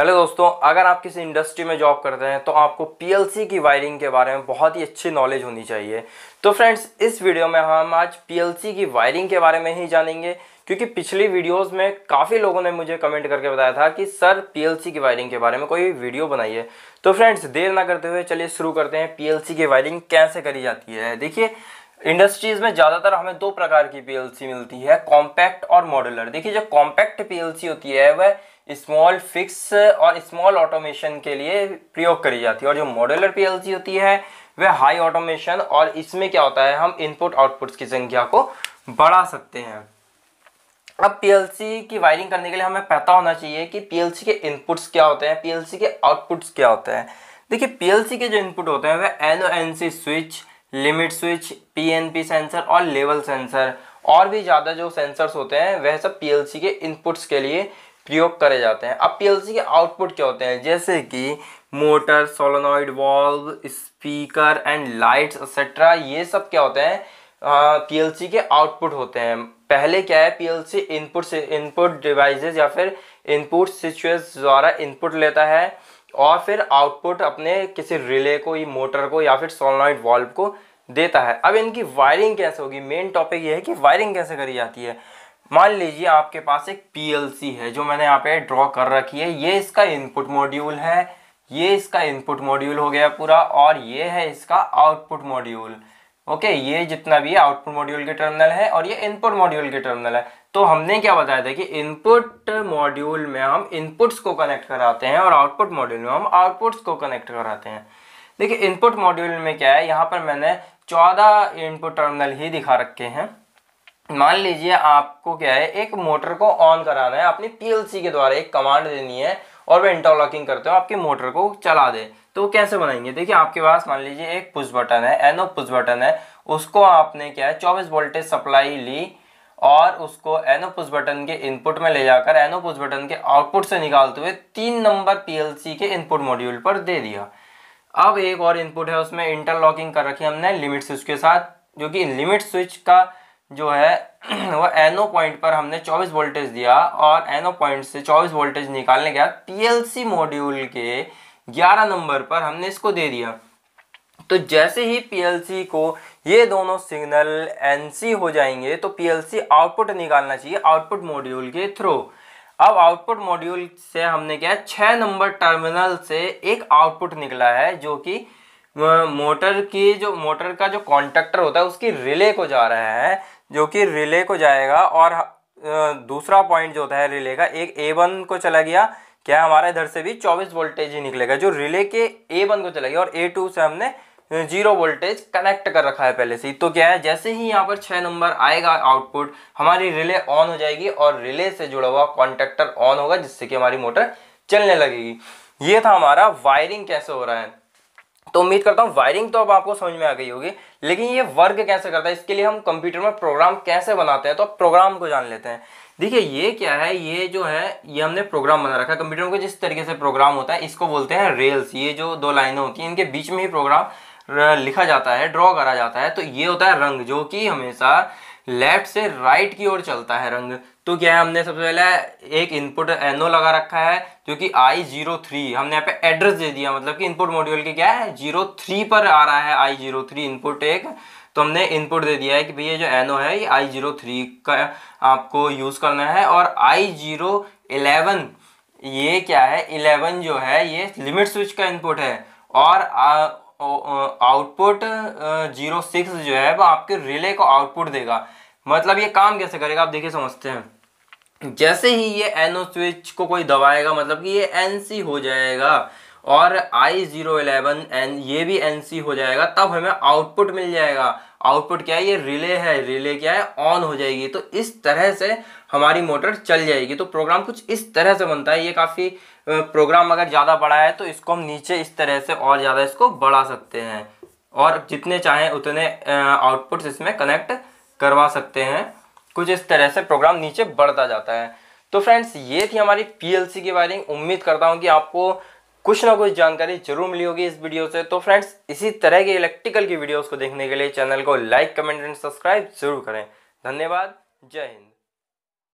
hello दोस्तों अगर आप किसी इंडस्ट्री में जॉब करते हैं तो आपको पीएलसी की वायरिंग के बारे में बहुत ही अच्छी नॉलेज होनी चाहिए तो फ्रेंड्स इस वीडियो में हम आज पीएलसी की वायरिंग के बारे में ही जानेंगे क्योंकि पिछली वीडियोस में काफ़ी लोगों ने मुझे कमेंट करके बताया था कि सर पीएलसी की वायरिंग के बारे में कोई वीडियो बनाइए तो फ्रेंड्स देर ना करते हुए चलिए शुरू करते हैं पी की वायरिंग कैसे करी जाती है देखिए इंडस्ट्रीज में ज़्यादातर हमें दो प्रकार की पीएलसी मिलती है कॉम्पैक्ट और मॉडुलर देखिए जो कॉम्पैक्ट पीएलसी होती है वह स्मॉल फिक्स और स्मॉल ऑटोमेशन के लिए प्रयोग करी जाती है और जो मॉडुलर पीएलसी होती है वह हाई ऑटोमेशन और इसमें क्या होता है हम इनपुट आउटपुट्स की संख्या को बढ़ा सकते हैं अब पीएलसी की वायरिंग करने के लिए हमें पता होना चाहिए कि पीएलसी के इनपुट्स क्या होते हैं पीएलसी के आउटपुट्स क्या होते हैं देखिए पीएलसी के जो इनपुट होते हैं वह N N C switch limit switch PNP sensor और लेवल सेंसर और भी ज़्यादा जो सेंसर्स होते हैं वह सब पीएलसी के इनपुट्स के लिए प्रयोग करे जाते हैं अब पीएलसी के आउटपुट क्या होते हैं जैसे कि motor solenoid valve speaker and lights etcetera ये सब क्या होते हैं पीएलसी के आउटपुट होते हैं पहले क्या है पीएलसी इनपुट से इनपुट डिवाइसेस या फिर इनपुट स्विचेस द्वारा इनपुट लेता है और फिर आउटपुट अपने किसी रिले को या मोटर को या फिर सोलनॉइड वॉल्व को देता है अब इनकी वायरिंग कैसे होगी मेन टॉपिक ये है कि वायरिंग कैसे करी जाती है मान लीजिए आपके पास एक पी है जो मैंने यहाँ पे ड्रॉ कर रखी है ये इसका इनपुट मॉड्यूल है ये इसका इनपुट मॉड्यूल हो गया पूरा और ये है इसका आउटपुट मॉड्यूल ओके ये जितना भी है आउटपुट मॉड्यूल के टर्मिनल है और ये इनपुट मॉड्यूल के टर्मिनल है तो हमने क्या बताया था कि इनपुट मॉड्यूल में हम इनपुट्स को कनेक्ट कराते हैं और आउटपुट मॉड्यूल में हम आउटपुट्स को कनेक्ट कराते हैं देखिए इनपुट मॉड्यूल में क्या है यहाँ पर मैंने चौदह इनपुट टर्मिनल ही दिखा रखे हैं मान लीजिए आपको क्या है एक मोटर को ऑन कराना है अपनी पी के द्वारा एक कमांड देनी है और वह इंटरलॉकिंग करते हो आपके मोटर को चला दे तो कैसे बनाएंगे देखिए आपके पास मान लीजिए एक पुश बटन है एनओ पुश बटन है उसको आपने क्या है चौबीस वोल्टेज सप्लाई ली और उसको एनो पुश बटन के इनपुट में ले जाकर एनो पुश बटन के आउटपुट से निकालते हुए तीन नंबर पीएलसी के इनपुट मॉड्यूल पर दे दिया अब एक और इनपुट है उसमें इंटरलॉकिंग कर रखी हमने लिमिट स्विच के साथ जो कि लिमिट स्विच का जो है वह एनो पॉइंट पर हमने 24 वोल्टेज दिया और एनो पॉइंट से 24 वोल्टेज निकालने के बाद पीएलसी मॉड्यूल के 11 नंबर पर हमने इसको दे दिया तो जैसे ही पीएलसी को ये दोनों सिग्नल एनसी हो जाएंगे तो पीएलसी आउटपुट निकालना चाहिए आउटपुट मॉड्यूल के थ्रू अब आउटपुट मॉड्यूल से हमने क्या छः नंबर टर्मिनल से एक आउटपुट निकला है जो कि मोटर की जो मोटर का जो कॉन्टेक्टर होता है उसकी रिले को जा रहा है जो कि रिले को जाएगा और दूसरा पॉइंट जो होता है रिले का एक ए वन को चला गया क्या हमारा इधर से भी 24 वोल्टेज ही निकलेगा जो रिले के ए वन को चला गया और ए टू से हमने जीरो वोल्टेज कनेक्ट कर रखा है पहले से तो क्या है जैसे ही यहाँ पर छः नंबर आएगा आउटपुट हमारी रिले ऑन हो जाएगी और रिले से जुड़ा हुआ कॉन्टेक्टर ऑन होगा जिससे कि हमारी मोटर चलने लगेगी ये था हमारा वायरिंग कैसे हो रहा है तो उम्मीद करता हूँ वायरिंग तो अब आपको समझ में आ गई होगी लेकिन ये वर्क कैसे करता है इसके लिए हम कंप्यूटर में प्रोग्राम कैसे बनाते हैं तो आप प्रोग्राम को जान लेते हैं देखिए ये क्या है ये जो है ये हमने प्रोग्राम बना रखा है कंप्यूटर में जिस तरीके से प्रोग्राम होता है इसको बोलते हैं रेल्स ये जो दो लाइनें होती हैं इनके बीच में ही प्रोग्राम लिखा जाता है ड्रॉ करा जाता है तो ये होता है रंग जो कि हमेशा लेफ्ट से राइट की ओर चलता है रंग तो क्या है हमने सबसे पहले एक इनपुट एनओ लगा रखा है जो कि आई जीरो थ्री हमने यहाँ पे एड्रेस दे दिया मतलब कि इनपुट मॉड्यूल के क्या है जीरो थ्री पर आ रहा है आई जीरो थ्री इनपुट एक तो हमने इनपुट दे दिया है कि भैया जो एनओ है ये आई जीरो थ्री का आपको यूज़ करना है और आई जीरो इलेवन ये क्या है इलेवन जो है ये लिमिट स्विच का इनपुट है और आउटपुट जीरो सिक्स जो है वो आपके रिले को आउटपुट देगा मतलब ये काम कैसे करेगा आप देखिए समझते हैं जैसे ही ये एनओ स्विच को कोई दबाएगा मतलब कि ये एन सी हो जाएगा और आई जीरो एलेवन एन ये भी एन सी हो जाएगा तब हमें आउटपुट मिल जाएगा आउटपुट क्या है ये रिले है रिले क्या है ऑन हो जाएगी तो इस तरह से हमारी मोटर चल जाएगी तो प्रोग्राम कुछ इस तरह से बनता है ये काफ़ी प्रोग्राम अगर ज़्यादा बड़ा है तो इसको हम नीचे इस तरह से और ज़्यादा इसको बढ़ा सकते हैं और जितने चाहें उतने आउटपुट्स इसमें कनेक्ट करवा सकते हैं कुछ इस तरह से प्रोग्राम नीचे बढ़ता जाता है तो फ्रेंड्स ये थी हमारी पीएलसी की वायरिंग उम्मीद करता हूँ कि आपको कुछ ना कुछ जानकारी जरूर मिली होगी इस वीडियो से तो फ्रेंड्स इसी तरह के इलेक्ट्रिकल की वीडियोस को देखने के लिए चैनल को लाइक कमेंट एंड सब्सक्राइब जरूर करें धन्यवाद जय हिंद